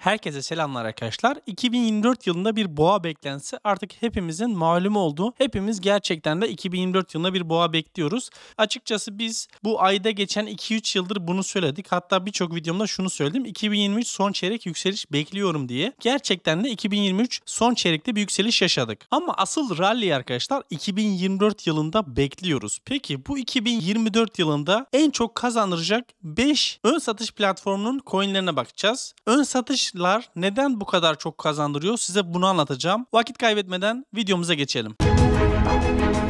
Herkese selamlar arkadaşlar. 2024 yılında bir boğa beklentisi artık hepimizin malumu oldu. Hepimiz gerçekten de 2024 yılında bir boğa bekliyoruz. Açıkçası biz bu ayda geçen 2-3 yıldır bunu söyledik. Hatta birçok videomda şunu söyledim. 2023 son çeyrek yükseliş bekliyorum diye. Gerçekten de 2023 son çeyrekte bir yükseliş yaşadık. Ama asıl rally arkadaşlar 2024 yılında bekliyoruz. Peki bu 2024 yılında en çok kazandıracak 5 ön satış platformunun coinlerine bakacağız. Ön satış satışlar neden bu kadar çok kazandırıyor size bunu anlatacağım. Vakit kaybetmeden videomuza geçelim. Müzik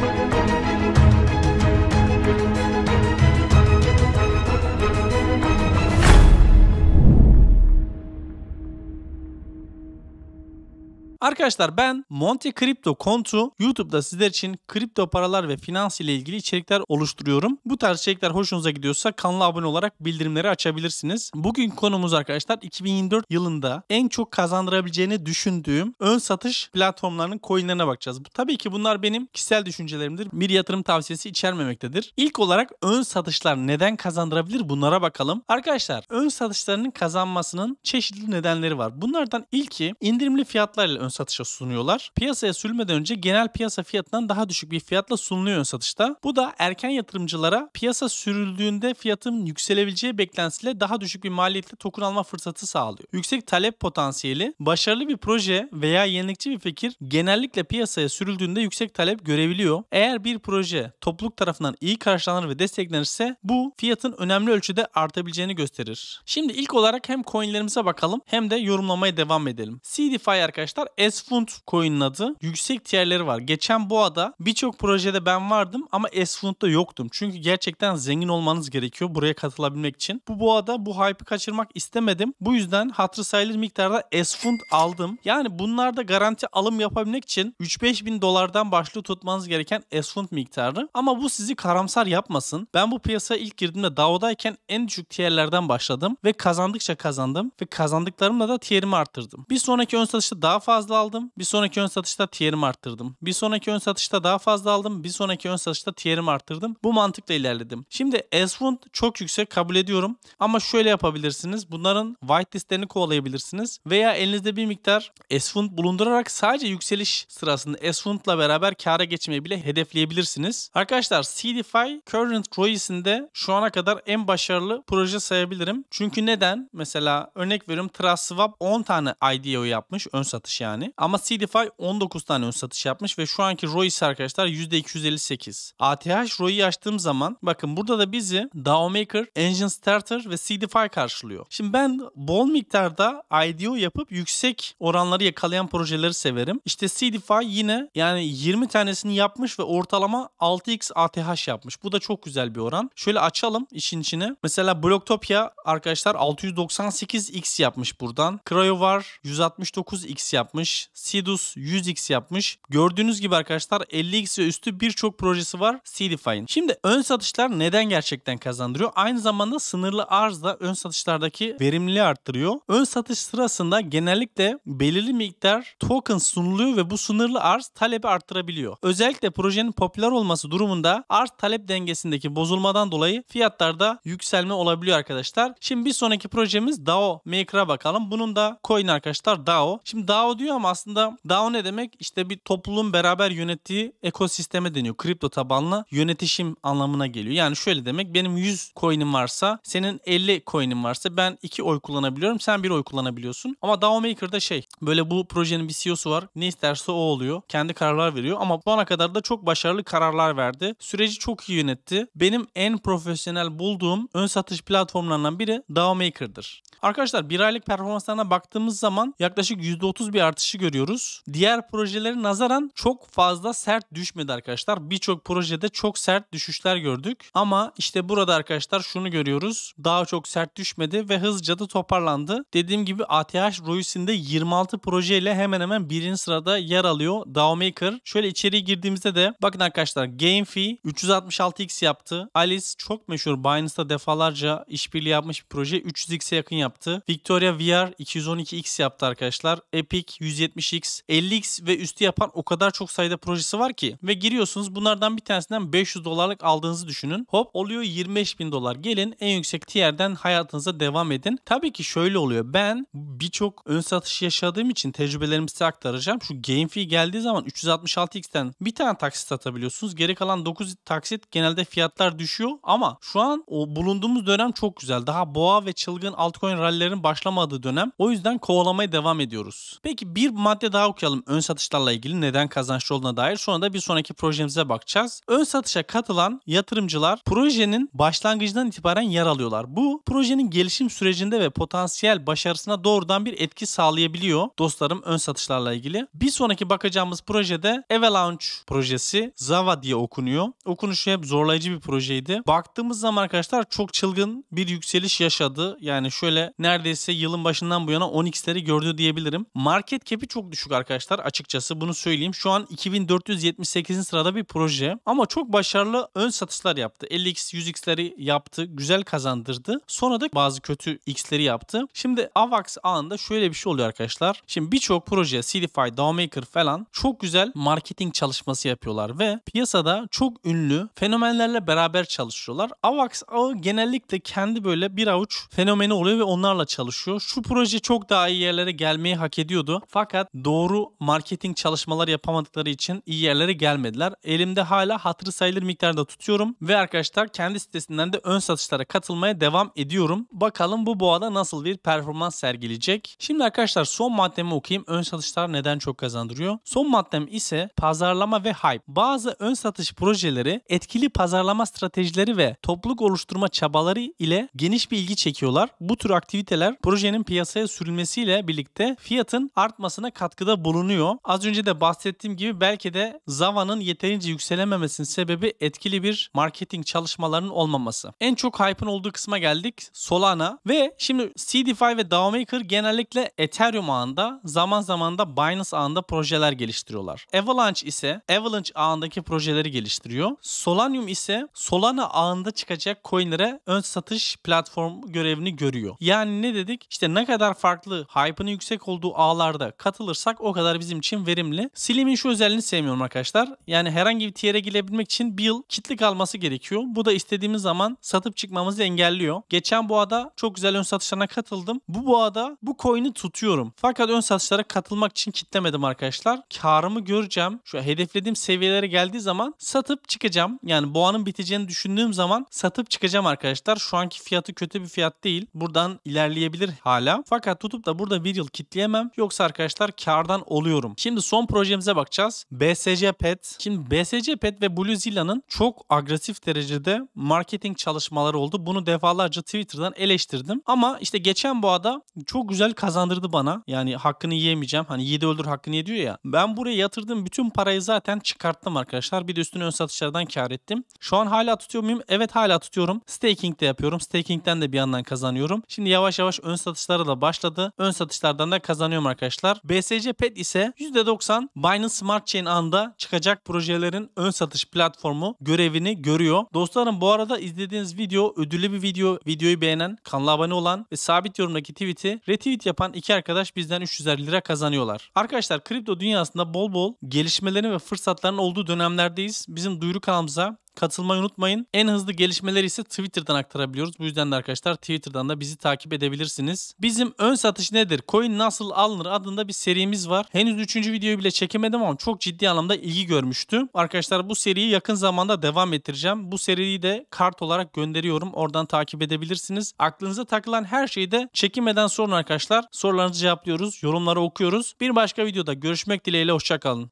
Arkadaşlar ben Monte Crypto Kontu YouTube'da sizler için kripto paralar ve finans ile ilgili içerikler oluşturuyorum. Bu tarz içerikler hoşunuza gidiyorsa kanala abone olarak bildirimleri açabilirsiniz. Bugün konumuz arkadaşlar 2024 yılında en çok kazandırabileceğini düşündüğüm ön satış platformlarının coinlerine bakacağız. Tabii ki bunlar benim kişisel düşüncelerimdir. Bir yatırım tavsiyesi içermemektedir. İlk olarak ön satışlar neden kazandırabilir bunlara bakalım. Arkadaşlar ön satışlarının kazanmasının çeşitli nedenleri var. Bunlardan ilki indirimli fiyatlarla ön satışa sunuyorlar. Piyasaya sürmeden önce genel piyasa fiyatından daha düşük bir fiyatla sunuluyor ön satışta. Bu da erken yatırımcılara piyasa sürüldüğünde fiyatın yükselebileceği beklentisiyle daha düşük bir maliyetle token alma fırsatı sağlıyor. Yüksek talep potansiyeli, başarılı bir proje veya yenilikçi bir fikir genellikle piyasaya sürüldüğünde yüksek talep görebiliyor. Eğer bir proje topluluk tarafından iyi karşılanır ve desteklenirse bu fiyatın önemli ölçüde artabileceğini gösterir. Şimdi ilk olarak hem coinlerimize bakalım hem de yorumlamaya devam edelim. CDFI arkadaşlar S fund coin'in adı. Yüksek tiyerleri var. Geçen bu boğada birçok projede ben vardım ama S Esfund'da yoktum. Çünkü gerçekten zengin olmanız gerekiyor buraya katılabilmek için. Bu boğada bu hype'ı kaçırmak istemedim. Bu yüzden hatırı sayılır miktarda fund aldım. Yani bunlarda garanti alım yapabilmek için 3-5 bin dolardan başlı tutmanız gereken S fund miktarı. Ama bu sizi karamsar yapmasın. Ben bu piyasaya ilk girdiğimde DAO'dayken en düşük tiyerlerden başladım ve kazandıkça kazandım ve kazandıklarımla da tiyerimi arttırdım. Bir sonraki ön satışta daha fazla fazla aldım. Bir sonraki ön satışta tierimi arttırdım. Bir sonraki ön satışta daha fazla aldım. Bir sonraki ön satışta tierimi arttırdım. Bu mantıkla ilerledim. Şimdi Esfund çok yüksek kabul ediyorum. Ama şöyle yapabilirsiniz. Bunların whitelistlerini kovalayabilirsiniz. Veya elinizde bir miktar Esfund bulundurarak sadece yükseliş sırasında Esfund'la beraber kâra geçmeyi bile hedefleyebilirsiniz. Arkadaşlar CDFI Current ROI'sinde şu ana kadar en başarılı proje sayabilirim. Çünkü neden? Mesela örnek veriyorum TrustSwap 10 tane IDO e yapmış ön satış yani tane. Ama CDFI 19 tane ön satış yapmış ve şu anki ROI ise arkadaşlar %258. ATH ROI'yi açtığım zaman bakın burada da bizi DAOmaker, Engine Starter ve CDFI karşılıyor. Şimdi ben bol miktarda IDO yapıp yüksek oranları yakalayan projeleri severim. İşte CDFI yine yani 20 tanesini yapmış ve ortalama 6x ATH yapmış. Bu da çok güzel bir oran. Şöyle açalım işin içine. Mesela Blocktopia arkadaşlar 698x yapmış buradan. Cryo var 169x yapmış yapmış. Sidus 100X yapmış. Gördüğünüz gibi arkadaşlar 50X ve üstü birçok projesi var Seedify'in. Şimdi ön satışlar neden gerçekten kazandırıyor? Aynı zamanda sınırlı arz da ön satışlardaki verimliliği arttırıyor. Ön satış sırasında genellikle belirli miktar token sunuluyor ve bu sınırlı arz talebi arttırabiliyor. Özellikle projenin popüler olması durumunda arz talep dengesindeki bozulmadan dolayı fiyatlarda yükselme olabiliyor arkadaşlar. Şimdi bir sonraki projemiz DAO Maker'a bakalım. Bunun da coin arkadaşlar DAO. Şimdi DAO diyor ama ama aslında DAO ne demek? İşte bir topluluğun beraber yönettiği ekosisteme deniyor. Kripto tabanlı yönetişim anlamına geliyor. Yani şöyle demek benim 100 coin'im varsa senin 50 coin'in varsa ben 2 oy kullanabiliyorum sen 1 oy kullanabiliyorsun. Ama DAO Maker'da şey böyle bu projenin bir CEO'su var. Ne isterse o oluyor. Kendi kararlar veriyor ama bu ana kadar da çok başarılı kararlar verdi. Süreci çok iyi yönetti. Benim en profesyonel bulduğum ön satış platformlarından biri DAO Maker'dır. Arkadaşlar bir aylık performanslarına baktığımız zaman yaklaşık %30 bir artışı görüyoruz. Diğer projelere nazaran çok fazla sert düşmedi arkadaşlar. Birçok projede çok sert düşüşler gördük. Ama işte burada arkadaşlar şunu görüyoruz. Daha çok sert düşmedi ve hızlıca da toparlandı. Dediğim gibi ATH ROI'sinde 26 projeyle hemen hemen birinci sırada yer alıyor. Dawmaker. Şöyle içeriye girdiğimizde de bakın arkadaşlar GameFi 366x yaptı. Alice çok meşhur Binance'da defalarca işbirliği yapmış bir proje 300x'e yakın yaptı yaptı. Victoria VR 212X yaptı arkadaşlar. Epic 170X, 50X ve üstü yapan o kadar çok sayıda projesi var ki. Ve giriyorsunuz bunlardan bir tanesinden 500 dolarlık aldığınızı düşünün. Hop oluyor 25 bin dolar. Gelin en yüksek tierden hayatınıza devam edin. Tabii ki şöyle oluyor. Ben birçok ön satış yaşadığım için tecrübelerimi size aktaracağım. Şu game fee geldiği zaman 366x'ten bir tane taksit atabiliyorsunuz. Geri kalan 9 taksit genelde fiyatlar düşüyor ama şu an o bulunduğumuz dönem çok güzel. Daha boğa ve çılgın altcoin Rallerin başlamadığı dönem. O yüzden kovalamaya devam ediyoruz. Peki bir madde daha okuyalım ön satışlarla ilgili neden kazançlı olduğuna dair. Sonra da bir sonraki projemize bakacağız. Ön satışa katılan yatırımcılar projenin başlangıcından itibaren yer alıyorlar. Bu projenin gelişim sürecinde ve potansiyel başarısına doğrudan bir etki sağlayabiliyor dostlarım ön satışlarla ilgili. Bir sonraki bakacağımız projede Avalanche projesi Zava diye okunuyor. Okunuşu hep zorlayıcı bir projeydi. Baktığımız zaman arkadaşlar çok çılgın bir yükseliş yaşadı. Yani şöyle neredeyse yılın başından bu yana 10x'leri gördü diyebilirim. Market cap'i çok düşük arkadaşlar açıkçası bunu söyleyeyim. Şu an 2478'in sırada bir proje ama çok başarılı ön satışlar yaptı. 50x 100x'leri yaptı. Güzel kazandırdı. Sonra da bazı kötü x'leri yaptı. Şimdi Avax ağında şöyle bir şey oluyor arkadaşlar. Şimdi birçok proje Seedify, Dawmaker falan çok güzel marketing çalışması yapıyorlar ve piyasada çok ünlü fenomenlerle beraber çalışıyorlar. Avax ağı genellikle kendi böyle bir avuç fenomeni oluyor ve onu onlarla çalışıyor. Şu proje çok daha iyi yerlere gelmeyi hak ediyordu. Fakat doğru marketing çalışmalar yapamadıkları için iyi yerlere gelmediler. Elimde hala hatırı sayılır miktarda tutuyorum ve arkadaşlar kendi sitesinden de ön satışlara katılmaya devam ediyorum. Bakalım bu boğada nasıl bir performans sergileyecek. Şimdi arkadaşlar son maddemi okuyayım. Ön satışlar neden çok kazandırıyor? Son maddem ise pazarlama ve hype. Bazı ön satış projeleri etkili pazarlama stratejileri ve topluluk oluşturma çabaları ile geniş bir ilgi çekiyorlar. Bu tür aktiviteler aktiviteler projenin piyasaya sürülmesiyle birlikte fiyatın artmasına katkıda bulunuyor. Az önce de bahsettiğim gibi belki de Zava'nın yeterince yükselememesinin sebebi etkili bir marketing çalışmalarının olmaması. En çok hype'ın olduğu kısma geldik Solana ve şimdi CD5 ve DAOMaker genellikle Ethereum ağında zaman zaman da Binance ağında projeler geliştiriyorlar. Avalanche ise Avalanche ağındaki projeleri geliştiriyor. Solanium ise Solana ağında çıkacak coinlere ön satış platform görevini görüyor. Yani yani ne dedik? İşte ne kadar farklı, hype'ının yüksek olduğu ağlarda katılırsak o kadar bizim için verimli. Slim'in şu özelliğini sevmiyorum arkadaşlar. Yani herhangi bir tier'e girebilmek için bir yıl kitli kalması gerekiyor. Bu da istediğimiz zaman satıp çıkmamızı engelliyor. Geçen boğada çok güzel ön satışlarına katıldım. Bu boğada bu coin'i tutuyorum. Fakat ön satışlara katılmak için kitlemedim arkadaşlar. Karımı göreceğim. Şu hedeflediğim seviyelere geldiği zaman satıp çıkacağım. Yani boğanın biteceğini düşündüğüm zaman satıp çıkacağım arkadaşlar. Şu anki fiyatı kötü bir fiyat değil. Buradan buradan ilerleyebilir hala. Fakat tutup da burada bir yıl kitleyemem. Yoksa arkadaşlar kardan oluyorum. Şimdi son projemize bakacağız. BSC Pet. Şimdi BSC Pet ve Blue Zilla'nın çok agresif derecede marketing çalışmaları oldu. Bunu defalarca Twitter'dan eleştirdim. Ama işte geçen boğada çok güzel kazandırdı bana. Yani hakkını yiyemeyeceğim. Hani yedi öldür hakkını yediyor ya. Ben buraya yatırdığım bütün parayı zaten çıkarttım arkadaşlar. Bir de üstüne ön satışlardan kar ettim. Şu an hala tutuyor muyum? Evet hala tutuyorum. Staking de yapıyorum. Staking'den de bir yandan kazanıyorum. Şimdi yavaş yavaş ön satışlara da başladı. Ön satışlardan da kazanıyorum arkadaşlar. BSC Pet ise %90 Binance Smart Chain anda çıkacak projelerin ön satış platformu görevini görüyor. Dostlarım bu arada izlediğiniz video ödüllü bir video. Videoyu beğenen, kanala abone olan ve sabit yorumdaki tweet'i retweet yapan iki arkadaş bizden 300'er lira kazanıyorlar. Arkadaşlar kripto dünyasında bol bol gelişmelerin ve fırsatların olduğu dönemlerdeyiz. Bizim duyuru kanalımıza Katılmayı unutmayın. En hızlı gelişmeleri ise Twitter'dan aktarabiliyoruz. Bu yüzden de arkadaşlar Twitter'dan da bizi takip edebilirsiniz. Bizim ön satış nedir? Coin nasıl alınır adında bir serimiz var. Henüz 3. videoyu bile çekemedim ama çok ciddi anlamda ilgi görmüştü. Arkadaşlar bu seriyi yakın zamanda devam ettireceğim. Bu seriyi de kart olarak gönderiyorum. Oradan takip edebilirsiniz. Aklınıza takılan her şeyi de çekinmeden sorun arkadaşlar. Sorularınızı cevaplıyoruz, yorumları okuyoruz. Bir başka videoda görüşmek dileğiyle hoşçakalın.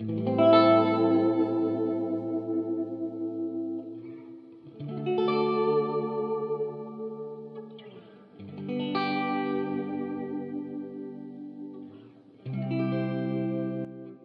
Müzik